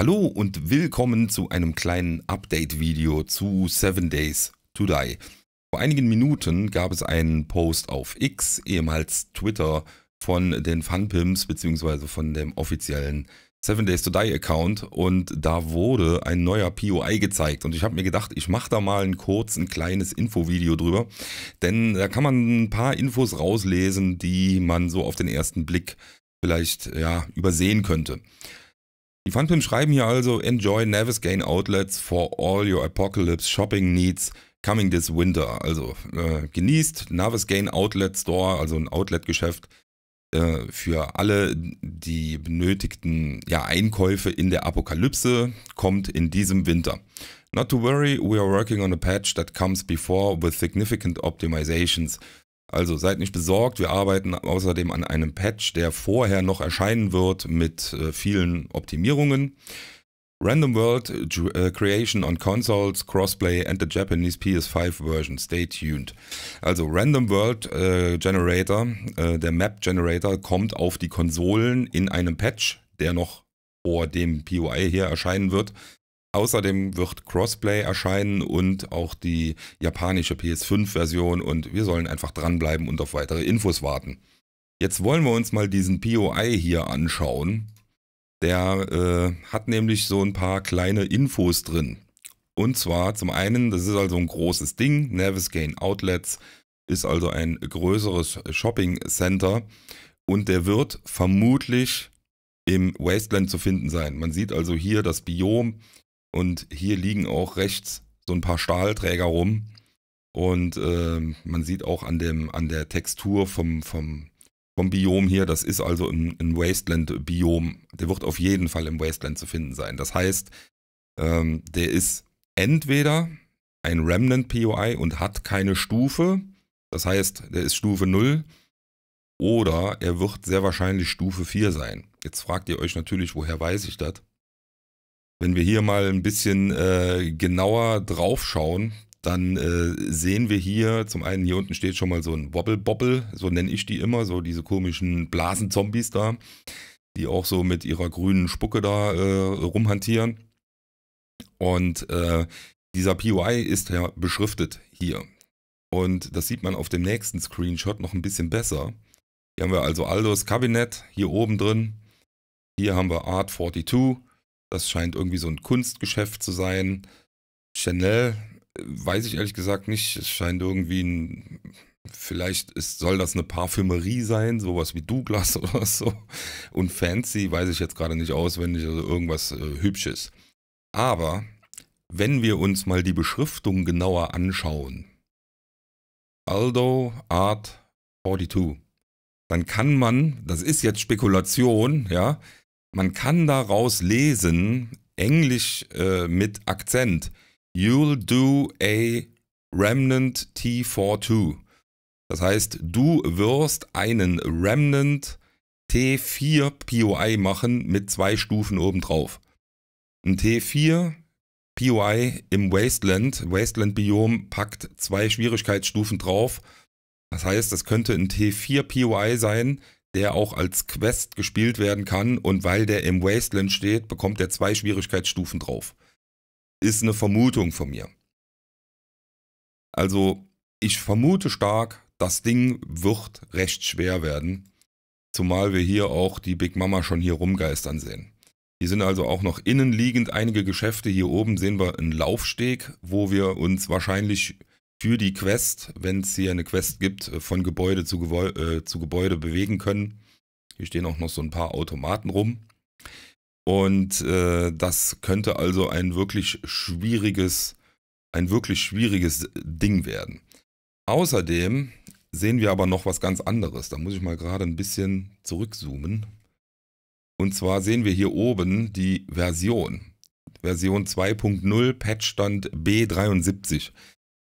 Hallo und willkommen zu einem kleinen Update-Video zu 7 Days to Die. Vor einigen Minuten gab es einen Post auf X, ehemals Twitter, von den Funpims bzw. von dem offiziellen 7 Days to Die Account und da wurde ein neuer POI gezeigt und ich habe mir gedacht, ich mache da mal ein kurz ein kleines Infovideo drüber, denn da kann man ein paar Infos rauslesen, die man so auf den ersten Blick vielleicht ja übersehen könnte. Die Funpim schreiben hier also, enjoy Gain Outlets for all your apocalypse shopping needs coming this winter. Also äh, genießt Gain Outlet Store, also ein Outlet-Geschäft äh, für alle die benötigten ja, Einkäufe in der Apokalypse, kommt in diesem Winter. Not to worry, we are working on a patch that comes before with significant optimizations. Also seid nicht besorgt, wir arbeiten außerdem an einem Patch, der vorher noch erscheinen wird mit äh, vielen Optimierungen. Random World äh, Creation on Consoles, Crossplay and the Japanese PS5 Version. Stay tuned. Also Random World äh, Generator, äh, der Map Generator kommt auf die Konsolen in einem Patch, der noch vor dem POI hier erscheinen wird. Außerdem wird Crossplay erscheinen und auch die japanische PS5-Version und wir sollen einfach dranbleiben und auf weitere Infos warten. Jetzt wollen wir uns mal diesen POI hier anschauen. Der äh, hat nämlich so ein paar kleine Infos drin. Und zwar zum einen, das ist also ein großes Ding, Nervous Gain Outlets ist also ein größeres Shopping Center und der wird vermutlich im Wasteland zu finden sein. Man sieht also hier das Biom, und hier liegen auch rechts so ein paar Stahlträger rum. Und äh, man sieht auch an, dem, an der Textur vom, vom, vom Biom hier, das ist also ein, ein Wasteland-Biom. Der wird auf jeden Fall im Wasteland zu finden sein. Das heißt, ähm, der ist entweder ein Remnant POI und hat keine Stufe. Das heißt, der ist Stufe 0 oder er wird sehr wahrscheinlich Stufe 4 sein. Jetzt fragt ihr euch natürlich, woher weiß ich das? Wenn wir hier mal ein bisschen äh, genauer drauf schauen, dann äh, sehen wir hier, zum einen hier unten steht schon mal so ein Wobble-Bobble, so nenne ich die immer, so diese komischen Blasenzombies da, die auch so mit ihrer grünen Spucke da äh, rumhantieren. Und äh, dieser POI ist ja beschriftet hier. Und das sieht man auf dem nächsten Screenshot noch ein bisschen besser. Hier haben wir also Aldos Kabinett hier oben drin. Hier haben wir Art 42. Das scheint irgendwie so ein Kunstgeschäft zu sein. Chanel weiß ich ehrlich gesagt nicht. Es scheint irgendwie ein. Vielleicht ist, soll das eine Parfümerie sein, sowas wie Douglas oder so. Und Fancy weiß ich jetzt gerade nicht auswendig, also irgendwas äh, Hübsches. Aber wenn wir uns mal die Beschriftung genauer anschauen, Aldo Art 42, dann kann man, das ist jetzt Spekulation, ja, man kann daraus lesen, Englisch äh, mit Akzent, you'll do a remnant T42. Das heißt, du wirst einen remnant T4 POI machen mit zwei Stufen obendrauf. Ein T4 POI im Wasteland, Wasteland-Biom packt zwei Schwierigkeitsstufen drauf. Das heißt, das könnte ein T4 POI sein, der auch als Quest gespielt werden kann und weil der im Wasteland steht, bekommt er zwei Schwierigkeitsstufen drauf. Ist eine Vermutung von mir. Also, ich vermute stark, das Ding wird recht schwer werden. Zumal wir hier auch die Big Mama schon hier rumgeistern sehen. Hier sind also auch noch innen liegend einige Geschäfte. Hier oben sehen wir einen Laufsteg, wo wir uns wahrscheinlich für die Quest, wenn es hier eine Quest gibt, äh, von Gebäude zu, Gebäu äh, zu Gebäude bewegen können. Hier stehen auch noch so ein paar Automaten rum. Und äh, das könnte also ein wirklich schwieriges, ein wirklich schwieriges Ding werden. Außerdem sehen wir aber noch was ganz anderes. Da muss ich mal gerade ein bisschen zurückzoomen. Und zwar sehen wir hier oben die Version. Version 2.0, Patchstand B73.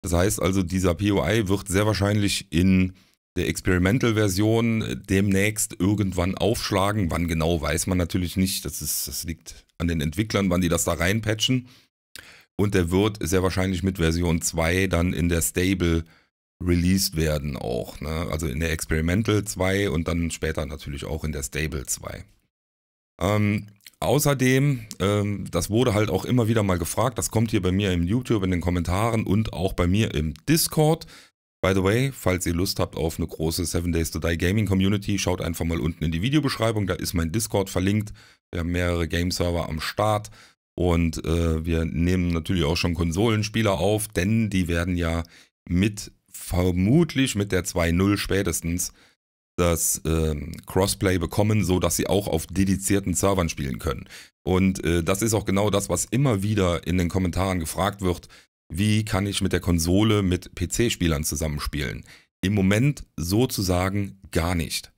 Das heißt also, dieser POI wird sehr wahrscheinlich in der Experimental-Version äh, demnächst irgendwann aufschlagen. Wann genau, weiß man natürlich nicht. Das, ist, das liegt an den Entwicklern, wann die das da reinpatchen. Und der wird sehr wahrscheinlich mit Version 2 dann in der Stable released werden auch. Ne? Also in der Experimental 2 und dann später natürlich auch in der Stable 2. Ähm, Außerdem, ähm, das wurde halt auch immer wieder mal gefragt, das kommt hier bei mir im YouTube, in den Kommentaren und auch bei mir im Discord. By the way, falls ihr Lust habt auf eine große 7 Days to Die Gaming Community, schaut einfach mal unten in die Videobeschreibung, da ist mein Discord verlinkt. Wir haben mehrere Game-Server am Start und äh, wir nehmen natürlich auch schon Konsolenspieler auf, denn die werden ja mit, vermutlich mit der 2.0 spätestens, das ähm, Crossplay bekommen, so dass sie auch auf dedizierten Servern spielen können. Und äh, das ist auch genau das, was immer wieder in den Kommentaren gefragt wird. Wie kann ich mit der Konsole mit PC-Spielern zusammenspielen? Im Moment sozusagen gar nicht.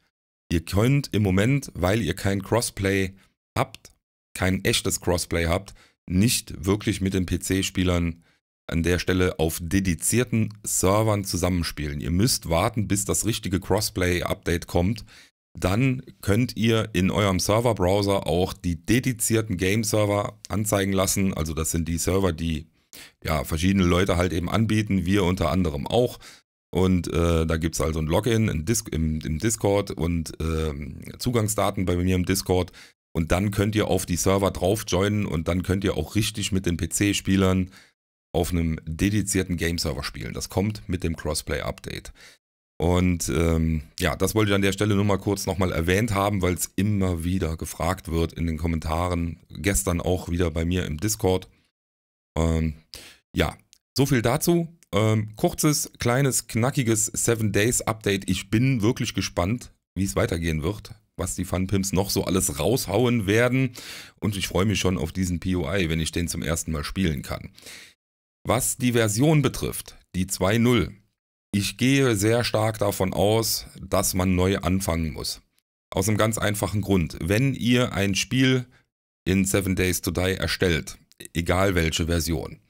Ihr könnt im Moment, weil ihr kein Crossplay habt, kein echtes Crossplay habt, nicht wirklich mit den PC-Spielern an der Stelle auf dedizierten Servern zusammenspielen. Ihr müsst warten, bis das richtige Crossplay-Update kommt. Dann könnt ihr in eurem Serverbrowser auch die dedizierten Game-Server anzeigen lassen. Also das sind die Server, die ja, verschiedene Leute halt eben anbieten, wir unter anderem auch. Und äh, da gibt es also ein Login im, Dis im, im Discord und äh, Zugangsdaten bei mir im Discord. Und dann könnt ihr auf die Server drauf joinen und dann könnt ihr auch richtig mit den PC-Spielern auf einem dedizierten Game-Server spielen. Das kommt mit dem Crossplay-Update. Und ähm, ja, das wollte ich an der Stelle nur mal kurz nochmal erwähnt haben, weil es immer wieder gefragt wird in den Kommentaren. Gestern auch wieder bei mir im Discord. Ähm, ja, so viel dazu. Ähm, kurzes, kleines, knackiges 7 Days Update. Ich bin wirklich gespannt, wie es weitergehen wird, was die Funpimps noch so alles raushauen werden. Und ich freue mich schon auf diesen POI, wenn ich den zum ersten Mal spielen kann. Was die Version betrifft, die 2.0, ich gehe sehr stark davon aus, dass man neu anfangen muss. Aus einem ganz einfachen Grund. Wenn ihr ein Spiel in 7 Days to Die erstellt, egal welche Version,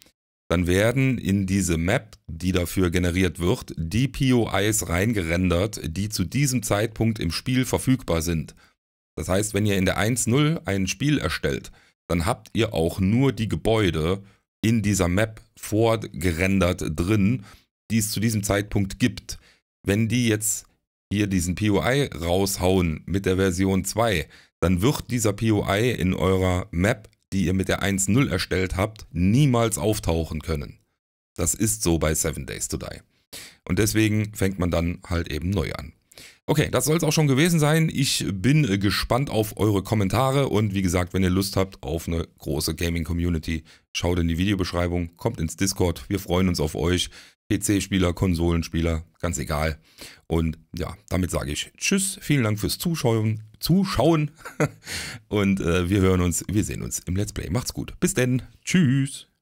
dann werden in diese Map, die dafür generiert wird, die POIs reingerendert, die zu diesem Zeitpunkt im Spiel verfügbar sind. Das heißt, wenn ihr in der 1.0 ein Spiel erstellt, dann habt ihr auch nur die Gebäude, in dieser Map vorgerendert drin, die es zu diesem Zeitpunkt gibt. Wenn die jetzt hier diesen POI raushauen mit der Version 2, dann wird dieser POI in eurer Map, die ihr mit der 1.0 erstellt habt, niemals auftauchen können. Das ist so bei 7 Days to Die. Und deswegen fängt man dann halt eben neu an. Okay, das soll es auch schon gewesen sein. Ich bin äh, gespannt auf eure Kommentare und wie gesagt, wenn ihr Lust habt auf eine große Gaming-Community, schaut in die Videobeschreibung, kommt ins Discord. Wir freuen uns auf euch. PC-Spieler, Konsolenspieler, ganz egal. Und ja, damit sage ich Tschüss, vielen Dank fürs Zuschauen, Zuschauen. und äh, wir hören uns, wir sehen uns im Let's Play. Macht's gut. Bis denn. Tschüss.